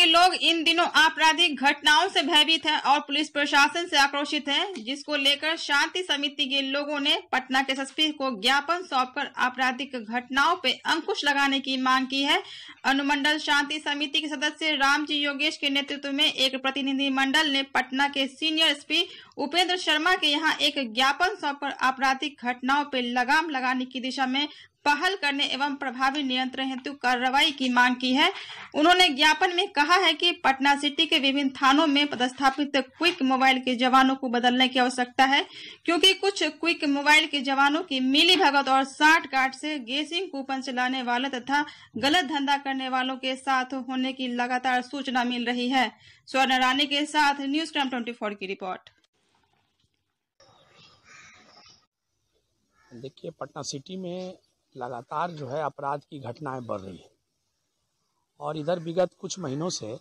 के लोग इन दिनों आपराधिक घटनाओं से भयभीत हैं और पुलिस प्रशासन से आक्रोशित हैं, जिसको लेकर शांति समिति के लोगों ने पटना के एस को ज्ञापन सौंपकर आपराधिक घटनाओं पर अंकुश लगाने की मांग की है अनुमंडल शांति समिति के सदस्य रामजी योगेश के नेतृत्व में एक प्रतिनिधि मंडल ने पटना के सीनियर एस उपेंद्र शर्मा के यहाँ एक ज्ञापन सौंप कर आपराधिक घटनाओं पर लगाम लगाने की दिशा में पहल करने एवं प्रभावी नियंत्रण हेतु कार्रवाई की मांग की है उन्होंने ज्ञापन में कहा है कि पटना सिटी के विभिन्न थानों में पदस्थापित क्विक मोबाइल के जवानों को बदलने की आवश्यकता है क्योंकि कुछ क्विक मोबाइल के जवानों की मिली भगत और साठ काट से गेसिंग कूपन चलाने वाले तथा गलत धंधा करने वालों के साथ होने की लगातार सूचना मिल रही है स्वर्ण रानी के साथ न्यूज क्रम ट्वेंटी की रिपोर्ट देखिए पटना सिटी में लगातार जो है अपराध की घटनाएं बढ़ रही है और इधर विगत कुछ महीनों से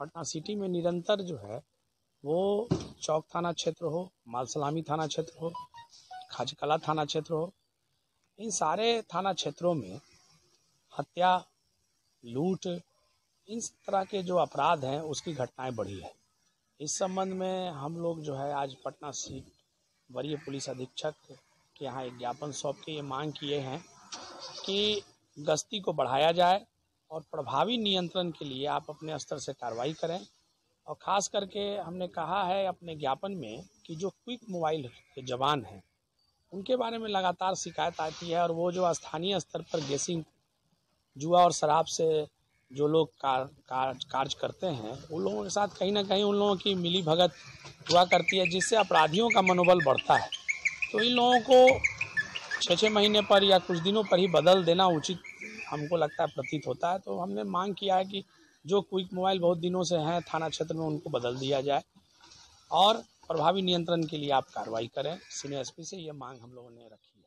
पटना सिटी में निरंतर जो है वो चौक थाना क्षेत्र हो मालसलामी थाना क्षेत्र हो खाजकला थाना क्षेत्र हो इन सारे थाना क्षेत्रों में हत्या लूट इन तरह के जो अपराध हैं उसकी घटनाएं बढ़ी है इस संबंध में हम लोग जो है आज पटना सिटी वरीय पुलिस अधीक्षक के यहाँ एक ज्ञापन सौंप के ये मांग किए हैं कि गश्ती को बढ़ाया जाए और प्रभावी नियंत्रण के लिए आप अपने स्तर से कार्रवाई करें और ख़ास करके हमने कहा है अपने ज्ञापन में कि जो क्विक मोबाइल के जवान हैं उनके बारे में लगातार शिकायत आती है और वो जो स्थानीय स्तर पर गेसिंग जुआ और शराब से जो लोग कार, कार, कार्य करते हैं उन लोगों के साथ कहीं ना कहीं उन लोगों की मिली भगत हुआ करती है जिससे अपराधियों का मनोबल बढ़ता है तो इन लोगों को छः छः महीने पर या कुछ दिनों पर ही बदल देना उचित हमको लगता है प्रतीत होता है तो हमने मांग किया है कि जो क्विक मोबाइल बहुत दिनों से हैं थाना क्षेत्र में उनको बदल दिया जाए और प्रभावी नियंत्रण के लिए आप कार्रवाई करें सीनियर एस से ये मांग हम लोगों ने रखी